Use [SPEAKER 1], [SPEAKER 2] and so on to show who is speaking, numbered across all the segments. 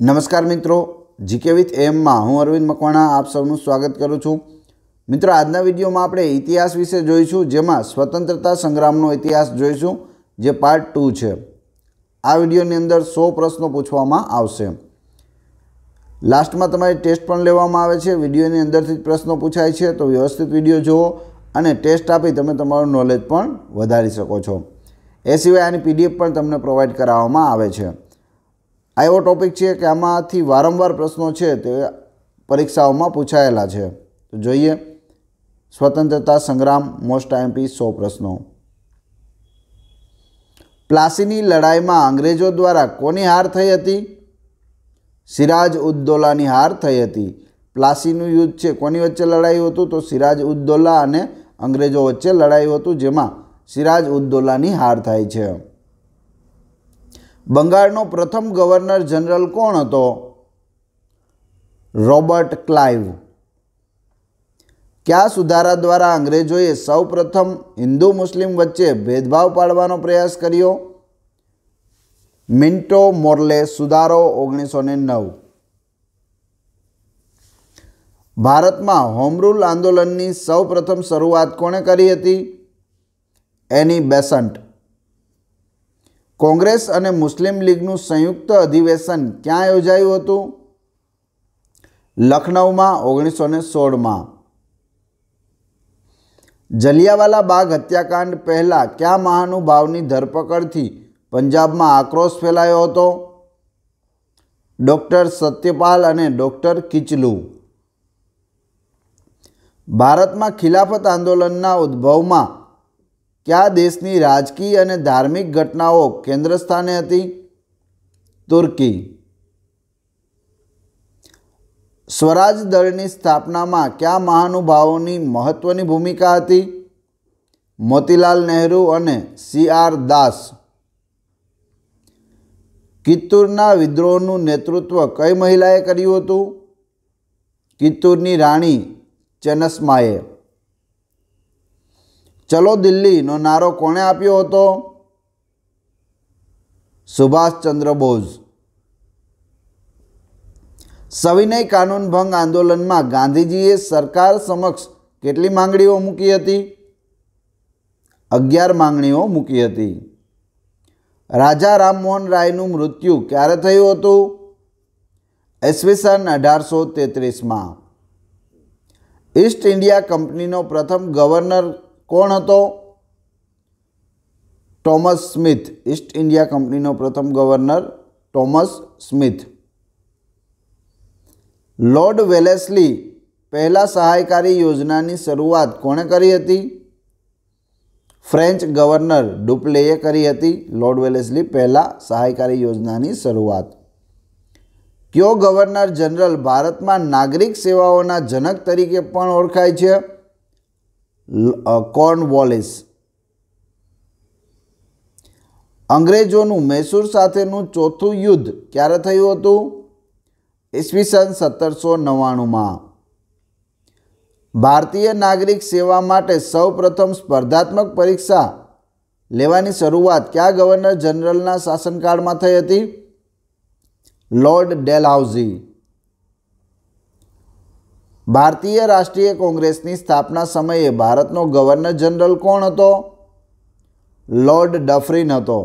[SPEAKER 1] નમસ્કાર મિત્રો GK with એમમાં હું અરવિંદ મકવાણા આપ સૌનું સ્વાગત કરું છું મિત્રો આજના વિડીયોમાં આપણે ઇતિહાસ વિશે જોઈશું જેમાં સ્વતંત્રતા સંગ્રામનો ઇતિહાસ જોઈશું જે પાર્ટ ટુ છે આ વિડીયોની અંદર સો પ્રશ્નો પૂછવામાં આવશે લાસ્ટમાં તમારી ટેસ્ટ પણ લેવામાં આવે છે વિડીયોની અંદરથી જ પ્રશ્નો પૂછાય છે તો વ્યવસ્થિત વિડીયો જુઓ અને ટેસ્ટ આપી તમે તમારું નોલેજ પણ વધારી શકો છો એ સિવાય આની પીડીએફ પણ તમને પ્રોવાઈડ કરાવવામાં આવે છે આ એવો ટૉપિક છે કે આમાંથી વારંવાર પ્રશ્નો છે તે પરીક્ષાઓમાં પૂછાયેલા છે તો જોઈએ સ્વતંત્રતા સંગ્રામ મોસ્ટ આઈએમપી સો પ્રશ્નો પ્લાસીની લડાઈમાં અંગ્રેજો દ્વારા કોની હાર થઈ હતી સિરાજ ઉદ્દોલાની હાર થઈ હતી પ્લાસીનું યુદ્ધ છે કોની વચ્ચે લડાયું હતું તો સિરાજ ઉદ્દોલા અને અંગ્રેજો વચ્ચે લડાયું હતું જેમાં સિરાજ ઉદ્દોલાની હાર થાય છે બંગાળનો પ્રથમ ગવર્નર જનરલ કોણ હતો રોબર્ટ ક્લાઇવ કયા સુધારા દ્વારા અંગ્રેજોએ સૌપ્રથમ હિન્દુ મુસ્લિમ વચ્ચે ભેદભાવ પાડવાનો પ્રયાસ કર્યો મિન્ટો મોર્લે સુધારો ઓગણીસો ને નવ ભારતમાં હોમરૂલ આંદોલનની સૌપ્રથમ શરૂઆત કોણે કરી હતી એની બેસન્ટ કોંગ્રેસ અને મુસ્લિમ લીગનું સંયુક્ત અધિવેશન ક્યાં યોજાયું હતું લખનૌમાં ઓગણીસો ને સોળમાં જલિયાવાલા બાગ હત્યાકાંડ પહેલાં કયા મહાનુભાવની ધરપકડથી પંજાબમાં આક્રોશ ફેલાયો હતો ડૉક્ટર સત્યપાલ અને ડૉક્ટર કિચલુ ભારતમાં ખિલાફત આંદોલનના ઉદ્ભવમાં કયા દેશની રાજકીય અને ધાર્મિક ઘટનાઓ કેન્દ્ર સ્થાને હતી તુર્કી સ્વરાજ દળની સ્થાપનામાં કયા મહાનુભાવોની મહત્ત્વની ભૂમિકા હતી મોતીલાલ નહેરુ અને સી આર દાસ કિત્તૂરના વિદ્રોહનું નેતૃત્વ કઈ મહિલાએ કર્યું હતું કિત્તુરની રાણી ચેનસ્માએ ચલો દિલ્હીનો નારો કોણે આપ્યો હતો સુભાષચંદ્ર બોઝ સવિનય કાનૂન ભંગ આંદોલનમાં ગાંધીજીએ સરકાર સમક્ષ કેટલી માંગણીઓ મૂકી હતી અગિયાર માંગણીઓ મૂકી હતી રાજા રામમોહન રાયનું મૃત્યુ ક્યારે થયું હતું ઈસવીસન અઢારસો તેત્રીસમાં ઈસ્ટ ઇન્ડિયા કંપનીનો પ્રથમ ગવર્નર કોણ હતો ટોમસ સ્મિથ ઈસ્ટ ઇન્ડિયા કંપનીનો પ્રથમ governor Thomas Smith Lord Wellesley પહેલા સહાયકારી યોજનાની શરૂઆત કોણે કરી હતી ફ્રેન્ચ ગવર્નર ડુપ્લેએ કરી હતી લોર્ડ વેલેસલી પહેલા સહાયકારી યોજનાની શરૂઆત કયો ગવર્નર જનરલ ભારતમાં નાગરિક સેવાઓના જનક તરીકે પણ ઓળખાય છે કોર્નવોલિસ અંગ્રેજોનું મૈસૂર સાથેનું ચોથું યુદ્ધ ક્યારે થયું હતું ઈસવીસન સત્તરસો નવ્વાણુંમાં ભારતીય નાગરિક સેવા માટે સૌપ્રથમ સ્પર્ધાત્મક પરીક્ષા લેવાની શરૂઆત કયા ગવર્નર જનરલના શાસનકાળમાં થઈ હતી લોર્ડ ડેલહાઉઝી ભારતીય રાષ્ટ્રીય કોંગ્રેસની સ્થાપના સમયે ભારતનો ગવર્નર જનરલ કોણ હતો લોર્ડ ડફરીન હતો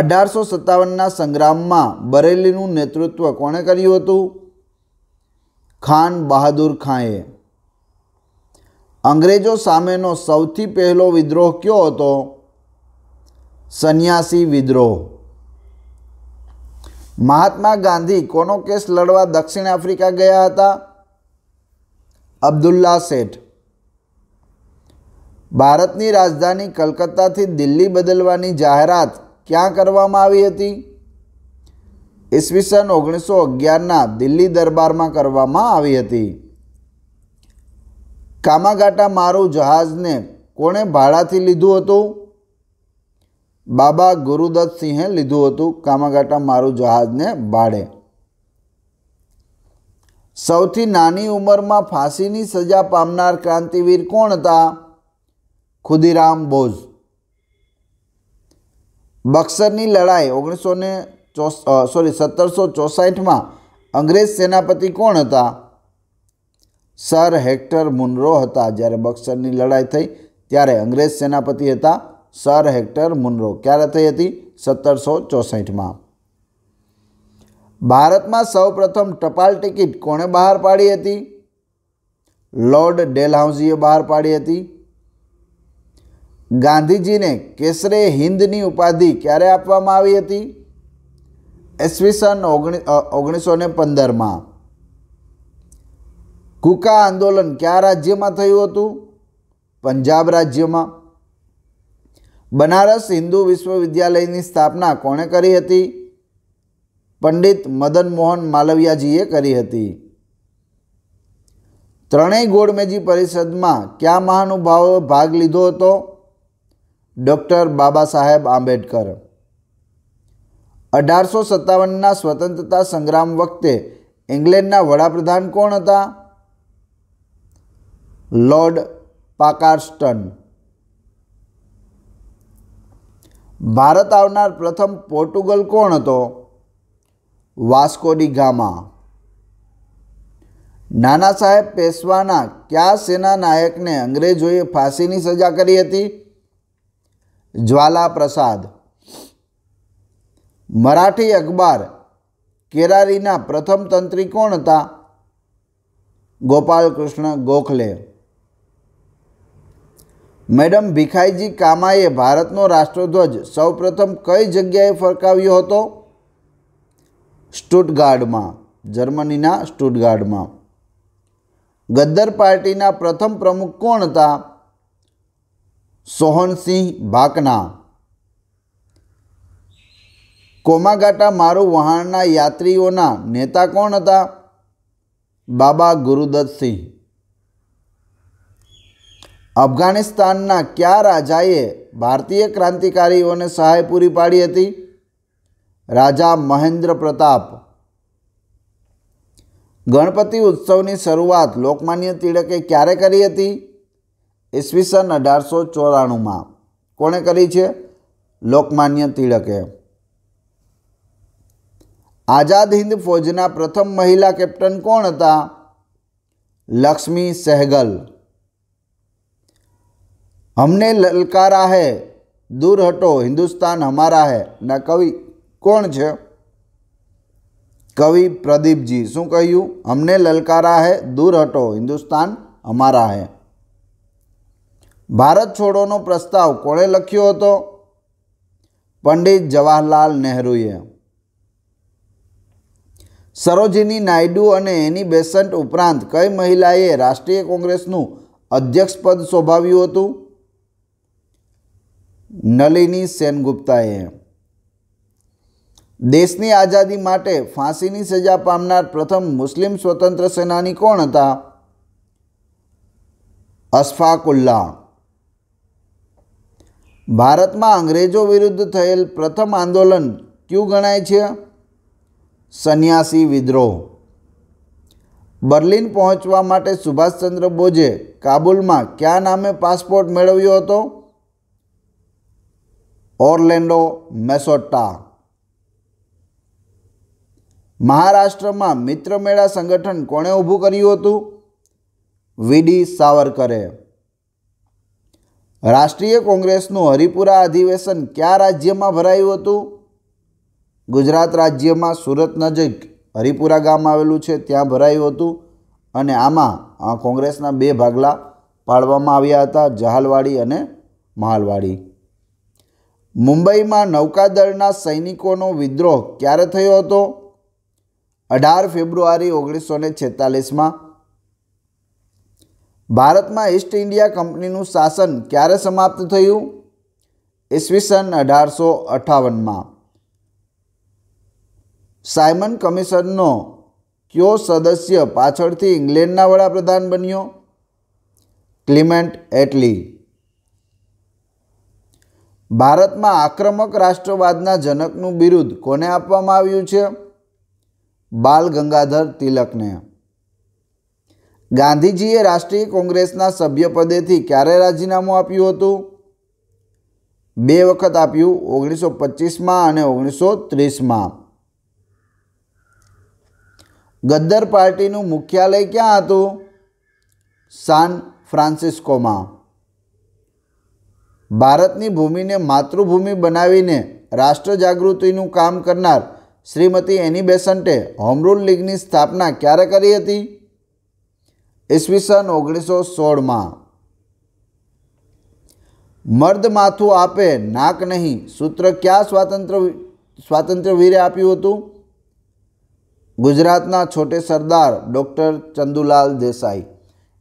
[SPEAKER 1] અઢારસો સત્તાવનના સંગ્રામમાં બરેલીનું નેતૃત્વ કોણે કર્યું હતું ખાન બહાદુર ખાંએ અંગ્રેજો સામેનો સૌથી પહેલો વિદ્રોહ કયો હતો સંન્યાસી વિદ્રોહ મહાત્મા ગાંધી કોનો કેસ લડવા દક્ષિણ આફ્રિકા ગયા હતા અબ્દુલ્લા શેઠ ભારતની રાજધાની કલકત્તાથી દિલ્હી બદલવાની જાહેરાત ક્યાં કરવામાં આવી હતી ઈસવીસન ઓગણીસો અગિયારના દિલ્હી દરબારમાં કરવામાં આવી હતી કામાગાટા મારું જહાજને કોણે ભાડાથી લીધું હતું બાબા ગુરુદત્તસિંહે લીધું હતું કામાગાટા મારું જહાજને ભાડે સૌથી નાની ઉંમરમાં ફાંસીની સજા પામનાર ક્રાંતિવીર કોણ હતા ખુદીરામ બોઝ બક્સરની લડાઈ ઓગણીસો ને સોરી સત્તરસો ચોસાઠમાં અંગ્રેજ સેનાપતિ કોણ હતા સર હેક્ટર મુનરો હતા જ્યારે બક્સરની લડાઈ થઈ ત્યારે અંગ્રેજ સેનાપતિ હતા સર હેક્ટર મુનરો ક્યારે થઈ હતી સત્તરસો ચોસઠમાં ભારતમાં સૌપ્રથમ ટપાલ ટિકિટ કોણે બહાર પાડી હતી લોર્ડ ડેલહાઉઝીએ બહાર પાડી હતી ગાંધીજીને કેસરે હિન્દની ઉપાધિ ક્યારે આપવામાં આવી હતી ઈસવીસન ઓગણીસો ને પંદરમાં કુકા આંદોલન કયા રાજ્યમાં થયું હતું પંજાબ રાજ્યમાં બનારસ હિન્દુ વિશ્વવિદ્યાલયની સ્થાપના કોણે કરી હતી પંડિત મદન મોહન માલવિયાજીએ કરી હતી ત્રણેય ગોળમેજી પરિષદમાં કયા મહાનુભાવોએ ભાગ લીધો હતો ડૉક્ટર બાબા સાહેબ આંબેડકર અઢારસો સત્તાવનના સ્વતંત્રતા સંગ્રામ વખતે ઇંગ્લેન્ડના વડાપ્રધાન કોણ હતા લોર્ડ પાકારસ્ટન ભારત આવનાર પ્રથમ પોર્ટુગલ કોણ હતો વાસ્કોડી ગામા નાના સાહેબ પેશવાના કયા સેના નાયકને અંગ્રેજોએ ફાંસીની સજા કરી હતી જ્વાલા પ્રસાદ મરાઠી અખબાર કેરારીના પ્રથમ તંત્રી કોણ હતા ગોપાલકૃષ્ણ ગોખલે મેડમ ભીખાઈજી કામાએ ભારતનો રાષ્ટ્રધ્વજ સૌપ્રથમ કઈ જગ્યાએ ફરકાવ્યો હતો સ્ટુટગાર્ડમાં જર્મનીના સ્ટુટગાર્ડમાં ગદ્દર પાર્ટીના પ્રથમ પ્રમુખ કોણ હતા સોહનસિંહ ભાકના કોમાગાટા મારું વહાણના યાત્રીઓના નેતા કોણ હતા બાબા ગુરુદત્તસિંહ અફઘાનિસ્તાનના કયા રાજાએ ભારતીય ક્રાંતિકારીઓને સહાય પૂરી પાડી હતી રાજા મહેન્દ્ર પ્રતાપ ગણપતિ ઉત્સવની શરૂઆત લોકમાન્ય તિળકે ક્યારે કરી હતી ઈસવીસન અઢારસો ચોરાણુંમાં કોણે કરી છે લોકમાન્ય તિળકે આઝાદ હિન્દ ફૌજના પ્રથમ મહિલા કેપ્ટન કોણ હતા લક્ષ્મી સહેગલ હમને લલકારા હૈ દૂર હટો હિન્દુસ્તાન હમારા હૈ ના કવિ કોણ છે કવિ પ્રદીપજી શું કહ્યું હમને લલકારા હે દૂર હટો હિન્દુસ્તાન અમારા હૈ ભારત છોડોનો પ્રસ્તાવ કોણે લખ્યો હતો પંડિત જવાહરલાલ નહેરુએ સરોજીની નાયડુ અને એની બેસન્ટ ઉપરાંત કઈ મહિલાએ રાષ્ટ્રીય કોંગ્રેસનું અધ્યક્ષપદ શોભાવ્યું હતું નલિની સેનગુપ્તાએ દેશની આઝાદી માટે ફાંસીની સજા પામનાર પ્રથમ મુસ્લિમ સ્વતંત્ર સેનાની કોણ હતા અશફાકુલ્લા ભારતમાં અંગ્રેજો વિરુદ્ધ થયેલ પ્રથમ આંદોલન કયું ગણાય છે સંન્યાસી વિદ્રોહ બર્લિન પહોંચવા માટે સુભાષચંદ્ર બોઝે કાબુલમાં કયા નામે પાસપોર્ટ મેળવ્યો હતો ઓર્લેન્ડો મેસોટ્ટા મહારાષ્ટ્રમાં મિત્ર મેળા સંગઠન કોણે ઊભું કર્યું હતું વીડી સાવરકરે રાષ્ટ્રીય કોંગ્રેસનું હરિપુરા અધિવેશન કયા રાજ્યમાં ભરાયું હતું ગુજરાત રાજ્યમાં સુરત નજીક હરિપુરા ગામ આવેલું છે ત્યાં ભરાયું હતું અને આમાં કોંગ્રેસના બે ભાગલા પાડવામાં આવ્યા હતા જહાલવાડી અને મહાલવાડી મુંબઈમાં નૌકાદળના સૈનિકોનો વિદ્રોહ ક્યારે થયો હતો અઢાર ફેબ્રુઆરી ઓગણીસો ને છેતાલીસમાં ભારતમાં ઈસ્ટ ઇન્ડિયા કંપનીનું શાસન ક્યારે સમાપ્ત થયું ઈસવીસન અઢારસો અઠાવનમાં સાયમન કમિશનનો કયો સદસ્ય પાછળથી ઇંગ્લેન્ડના વડાપ્રધાન બન્યો ક્લિમેન્ટ એટલી ભારતમાં આક્રમક રાષ્ટ્રવાદના જનકનું બિરુદ કોને આપવામાં આવ્યું છે બાલ ગંગાધર તિલકને ગાંધીજીએ રાષ્ટ્રીય કોંગ્રેસના સભ્યપદેથી ક્યારે રાજીનામું આપ્યું હતું બે વખત આપ્યું ઓગણીસો પચીસમાં અને ઓગણીસો ત્રીસમાં ગદ્દર પાર્ટીનું મુખ્યાલય ક્યાં હતું સાન ફ્રાન્સિસ્કોમાં ભારતની ભૂમિને માતૃભૂમિ બનાવીને રાષ્ટ્ર જાગૃતિનું કામ કરનાર શ્રીમતી એની બેસન્ટે હોમરૂલ લીગની સ્થાપના ક્યારે કરી હતી ઈસવીસન ઓગણીસો સોળમાં મર્દ માથું આપે નાક નહીં સૂત્ર ક્યાં સ્વાતંત્ર સ્વાતંત્ર્ય વીરે આપ્યું હતું ગુજરાતના છોટે સરદાર ડૉક્ટર ચંદુલાલ દેસાઈ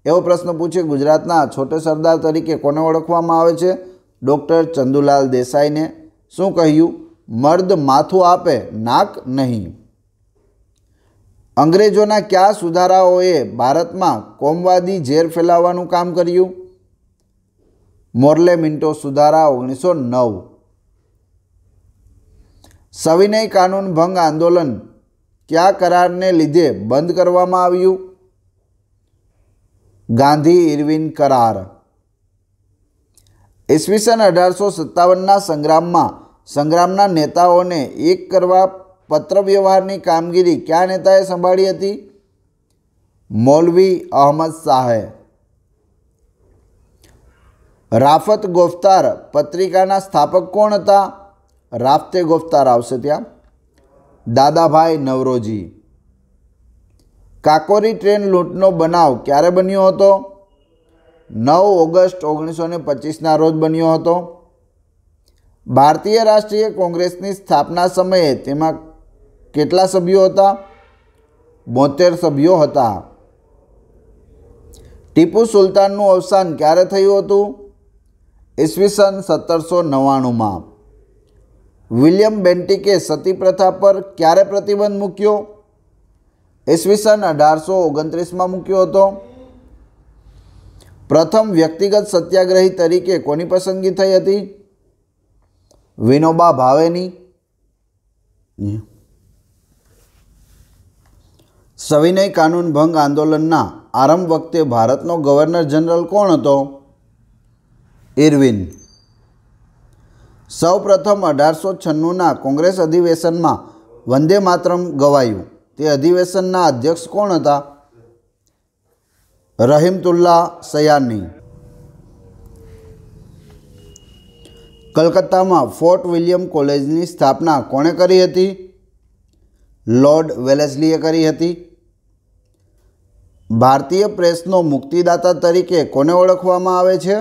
[SPEAKER 1] એવો પ્રશ્ન પૂછે ગુજરાતના છોટે સરદાર તરીકે કોને ઓળખવામાં આવે છે ડૉક્ટર ચંદુલાલ દેસાઈને શું કહ્યું મર્દ માથું આપે નાક નહીં અંગ્રેજોના કયા સુધારાઓએ ભારતમાં કોમવાદી ઝેર ફેલાવવાનું કામ કર્યું મોરલે મિન્ટો સુધારા ઓગણીસો નવ સવિનય કાનૂન ભંગ આંદોલન કયા કરારને લીધે બંધ કરવામાં આવ્યું ગાંધી ઇરવિન કરાર ઈસવીસન અઢારસો સત્તાવનના સંગ્રામમાં સંગ્રામના નેતાઓને એક કરવા પત્રવ્યવહારની કામગીરી કયા નેતાએ સંભાળી હતી મૌલવી અહમદ શાહે રાફત ગોફતાર પત્રિકાના સ્થાપક કોણ હતા રાફતે ગોફતાર આવશે ત્યાં દાદાભાઈ નવરોજી કાકોરી ટ્રેન લૂંટનો બનાવ ક્યારે બન્યો હતો નવ ઓગસ્ટ ઓગણીસો ને પચીસના રોજ બન્યો હતો ભારતીય રાષ્ટ્રીય કોંગ્રેસની સ્થાપના સમયે તેમાં કેટલા સભ્યો હતા બોતેર સભ્યો હતા ટીપુ સુલતાનનું અવસાન ક્યારે થયું હતું ઈસવીસન સત્તરસો નવ્વાણુંમાં વિલિયમ બેન્ટિકે સતી પ્રથા પર ક્યારે પ્રતિબંધ મૂક્યો ઈસવીસન અઢારસો ઓગણત્રીસમાં મૂક્યો હતો પ્રથમ વ્યક્તિગત સત્યાગ્રહી તરીકે કોની પસંદગી થઈ હતી વિનોબા ભાવેની સવિનય કાનૂન ભંગ આંદોલનના આરંભ વખતે ભારતનો ગવર્નર જનરલ કોણ હતો ઇરવિન સૌપ્રથમ અઢારસો છન્નુંના કોંગ્રેસ અધિવેશનમાં વંદે માતરમ ગવાયું તે અધિવેશનના અધ્યક્ષ કોણ હતા રહીમતુલ્લા સયાની કલકત્તામાં ફોર્ટ વિલિયમ કોલેજની સ્થાપના કોણે કરી હતી લોર્ડ વેલેસલીએ કરી હતી ભારતીય પ્રેસનો મુક્તિદાતા તરીકે કોને ઓળખવામાં આવે છે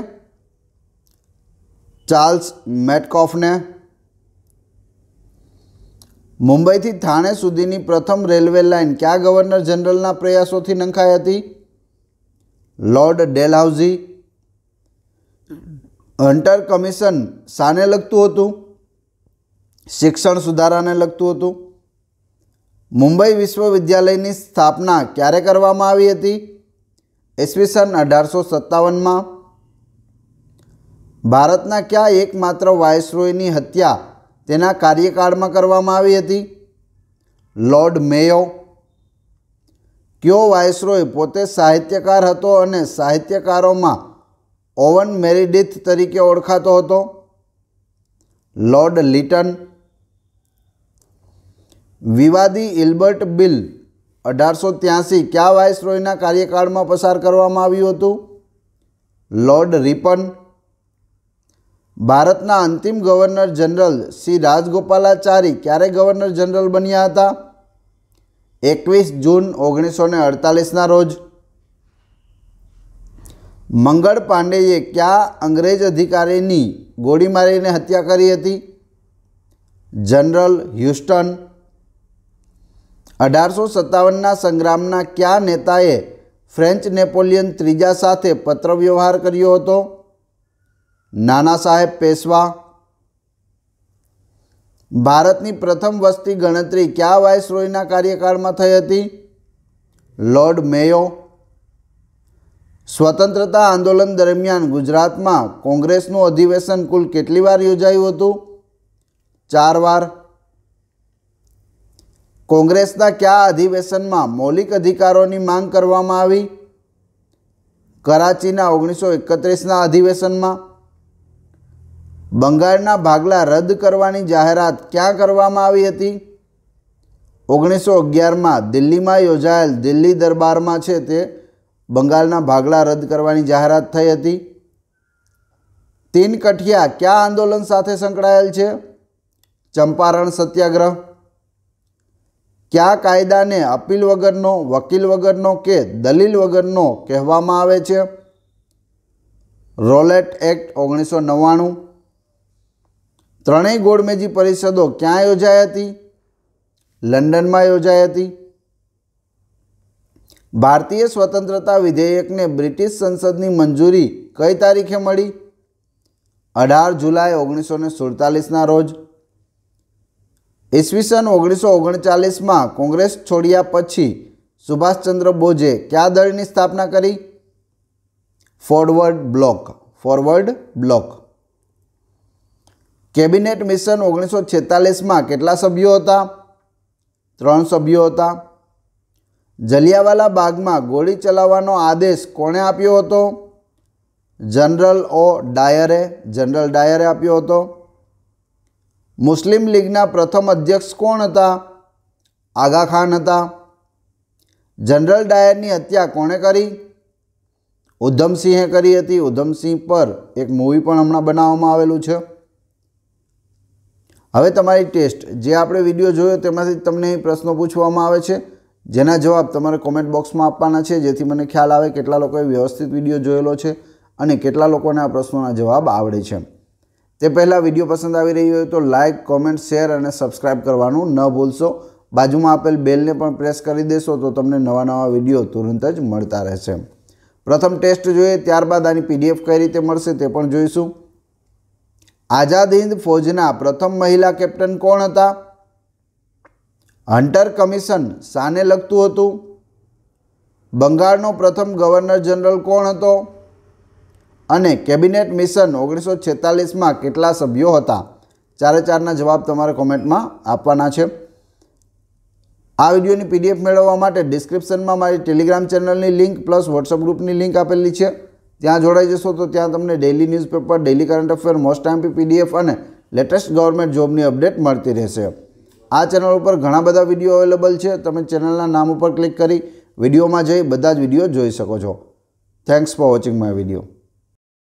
[SPEAKER 1] ચાર્લ્સ મેટકોફને મુંબઈથી થાણે સુધીની પ્રથમ રેલવે લાઇન કયા ગવર્નર જનરલના પ્રયાસોથી નંખાઈ હતી લોર્ડ ડેલહાઉઝી હન્ટર કમિશન શાને લગતું હતું શિક્ષણ સુધારાને લગતું હતું મુંબઈ વિશ્વવિદ્યાલયની સ્થાપના ક્યારે કરવામાં આવી હતી ઈસવીસન અઢારસો સત્તાવનમાં ભારતના ક્યાં એકમાત્ર વાયસરોયની હત્યા તેના કાર્યકાળમાં કરવામાં આવી હતી લોર્ડ મેયો કયો વાયસરોય પોતે સાહિત્યકાર હતો અને સાહિત્યકારોમાં ઓવન મેરિડિથ તરીકે ઓળખાતો હતો લોર્ડ લિટન વિવાદી ઇલ્બર્ટ બિલ અઢારસો ત્યાંસી કયા વાઇસરોયના કાર્યકાળમાં પસાર કરવામાં આવ્યું હતું લોર્ડ રિપન ભારતના અંતિમ ગવર્નર જનરલ શ્રી રાજગોપાલાચારી ક્યારે ગવર્નર જનરલ બન્યા હતા એકવીસ જૂન ઓગણીસો ને અડતાલીસના રોજ મંગળ પાંડેએ કયા અંગ્રેજ અધિકારીની ગોળી મારીને હત્યા કરી હતી જનરલ હ્યુસ્ટન અઢારસો સત્તાવનના સંગ્રામના કયા નેતાએ ફ્રેન્ચ નેપોલિયન ત્રીજા સાથે પત્રવ્યવહાર કર્યો હતો નાના સાહેબ પેશવા ભારતની પ્રથમ વસ્તી ગણતરી કયા વાઇસરોયના કાર્યકાળમાં થઈ હતી લોર્ડ મેયો સ્વતંત્રતા આંદોલન દરમિયાન ગુજરાતમાં કોંગ્રેસનું અધિવેશન કુલ કેટલી વાર યોજાયું હતું ચાર વાર કોંગ્રેસના કયા અધિવેશનમાં મૌલિક અધિકારોની માંગ કરવામાં આવી કરાચીના ઓગણીસો એકત્રીસના અધિવેશનમાં બંગાળના ભાગલા રદ કરવાની જાહેરાત ક્યાં કરવામાં આવી હતી ઓગણીસો અગિયારમાં દિલ્હીમાં યોજાયેલ દિલ્હી દરબારમાં છે તે બંગાળના ભાગલા રદ કરવાની જાહેરાત થઈ હતી તીન કઠિયા કયા આંદોલન સાથે સંકળાયેલ છે ચંપારણ સત્યાગ્રહ કયા કાયદાને અપીલ વગરનો વકીલ વગરનો કે દલીલ વગરનો કહેવામાં આવે છે રોલેટ એક્ટ ઓગણીસો નવ્વાણું ત્રણેય ગોળમેજી પરિષદો ક્યાં યોજાઈ હતી લંડનમાં યોજાઈ હતી ભારતીય સ્વતંત્રતા વિધેયકને બ્રિટિશ સંસદની મંજૂરી કઈ તારીખે મળી અઢાર જુલાઈ ઓગણીસો સુડતાલીસના રોજ ઈસવીસન ઓગણીસો ઓગણચાલીસમાં કોંગ્રેસ છોડ્યા પછી સુભાષચંદ્ર બોઝે કયા દળની સ્થાપના કરી Forward Bloc Forward Bloc cabinet mission ઓગણીસો છેતાલીસમાં કેટલા સભ્યો હતા ત્રણ સભ્યો હતા જલિયાવાલા બાગમાં ગોળી ચલાવવાનો આદેશ કોણે આપ્યો હતો જનરલ ઓ ડાયરે જનરલ ડાયરે આપ્યો હતો મુસ્લિમ લીગના પ્રથમ અધ્યક્ષ કોણ હતા આગા ખાન હતા જનરલ ડાયરની હત્યા કોણે કરી ઉધમસિંહે કરી હતી ઉધમસિંહ પર એક મૂવી પણ હમણાં બનાવવામાં આવેલું છે હવે તમારી ટેસ્ટ જે આપણે વિડીયો જોયો તેમાંથી તમને પ્રશ્નો પૂછવામાં આવે છે જેના જવાબ તમારે કોમેન્ટ બોક્સમાં આપવાના છે જેથી મને ખ્યાલ આવે કેટલા લોકોએ વ્યવસ્થિત વિડીયો જોયેલો છે અને કેટલા લોકોને આ પ્રશ્નોના જવાબ આવડે છે તે પહેલાં વિડીયો પસંદ આવી રહ્યો હોય તો લાઇક કોમેન્ટ શેર અને સબસ્ક્રાઇબ કરવાનું ન ભૂલશો બાજુમાં આપેલ બેલને પણ પ્રેસ કરી દેશો તો તમને નવા નવા વિડીયો તુરંત જ મળતા રહેશે પ્રથમ ટેસ્ટ જોઈએ ત્યારબાદ આની પીડીએફ કઈ રીતે મળશે તે પણ જોઈશું આઝાદ હિંદ ફોજના પ્રથમ મહિલા કેપ્ટન કોણ હતા હન્ટર કમિશન શાને લગતું હતું બંગાળનો પ્રથમ ગવર્નર જનરલ કોણ હતો અને કેબિનેટ મિશન ઓગણીસો છેતાલીસમાં કેટલા સભ્યો હતા ચારે ચારના જવાબ તમારે કોમેન્ટમાં આપવાના છે આ વિડીયોની પીડીએફ મેળવવા માટે ડિસ્ક્રિપ્શનમાં મારી ટેલિગ્રામ ચેનલની લિંક પ્લસ વોટ્સઅપ ગ્રુપની લિંક આપેલી છે ત્યાં જોડાઈ જશો તો ત્યાં તમને daily newspaper daily current affair most time PDF અને લેટેસ્ટ ગવર્મેન્ટ જોબની અપડેટ મળતી રહેશે આ ચેનલ ઉપર ઘણા બધા વિડીયો અવેલેબલ છે તમે ચેનલના નામ ઉપર ક્લિક કરી વિડીયોમાં જઈ બધા જ વિડીયો જોઈ શકો છો thanks for watching my video